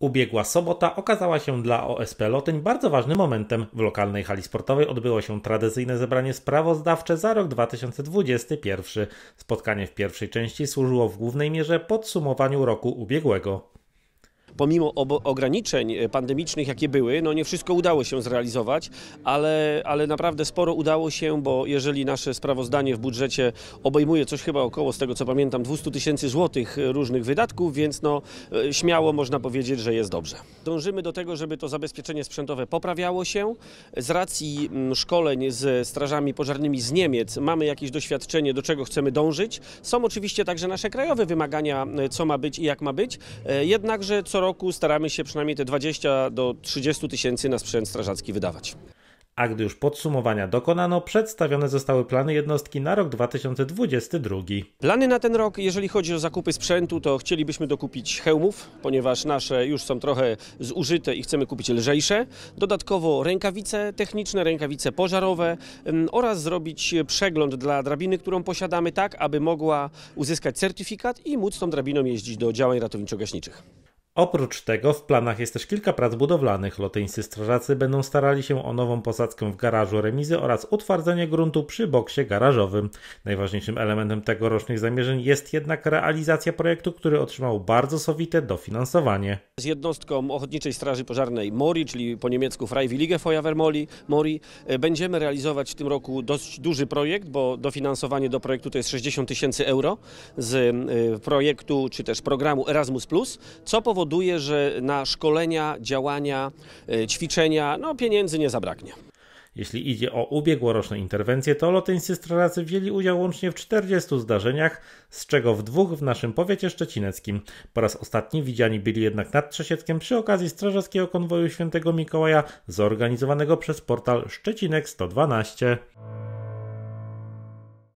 Ubiegła sobota okazała się dla OSP Lotyń bardzo ważnym momentem. W lokalnej hali sportowej odbyło się tradycyjne zebranie sprawozdawcze za rok 2021. Spotkanie w pierwszej części służyło w głównej mierze podsumowaniu roku ubiegłego pomimo ograniczeń e, pandemicznych, jakie były, no nie wszystko udało się zrealizować, ale, ale naprawdę sporo udało się, bo jeżeli nasze sprawozdanie w budżecie obejmuje coś chyba około, z tego co pamiętam, 200 tysięcy złotych e, różnych wydatków, więc no e, śmiało można powiedzieć, że jest dobrze. Dążymy do tego, żeby to zabezpieczenie sprzętowe poprawiało się. Z racji mm, szkoleń z strażami pożarnymi z Niemiec mamy jakieś doświadczenie, do czego chcemy dążyć. Są oczywiście także nasze krajowe wymagania, co ma być i jak ma być, jednakże co roku staramy się przynajmniej te 20 do 30 tysięcy na sprzęt strażacki wydawać. A gdy już podsumowania dokonano, przedstawione zostały plany jednostki na rok 2022. Plany na ten rok, jeżeli chodzi o zakupy sprzętu, to chcielibyśmy dokupić hełmów, ponieważ nasze już są trochę zużyte i chcemy kupić lżejsze. Dodatkowo rękawice techniczne, rękawice pożarowe oraz zrobić przegląd dla drabiny, którą posiadamy, tak aby mogła uzyskać certyfikat i móc tą drabiną jeździć do działań ratowniczo-gaśniczych. Oprócz tego w planach jest też kilka prac budowlanych. Lotyńscy strażacy będą starali się o nową posadzkę w garażu remizy oraz utwardzenie gruntu przy boksie garażowym. Najważniejszym elementem tegorocznych zamierzeń jest jednak realizacja projektu, który otrzymał bardzo sowite dofinansowanie. Z jednostką Ochotniczej Straży Pożarnej MORI, czyli po niemiecku Freiwillige Feuerwehr MORI, e, będziemy realizować w tym roku dość duży projekt, bo dofinansowanie do projektu to jest 60 tysięcy euro z e, projektu czy też programu Erasmus+, co powoduje powoduje, że na szkolenia, działania, e, ćwiczenia no, pieniędzy nie zabraknie. Jeśli idzie o ubiegłoroczne interwencje, to lotyńscy strażacy wzięli udział łącznie w 40 zdarzeniach, z czego w dwóch w naszym powiecie szczecineckim. Po raz ostatni widziani byli jednak nad Trzesieckiem przy okazji strażackiego konwoju świętego Mikołaja zorganizowanego przez portal Szczecinek 112.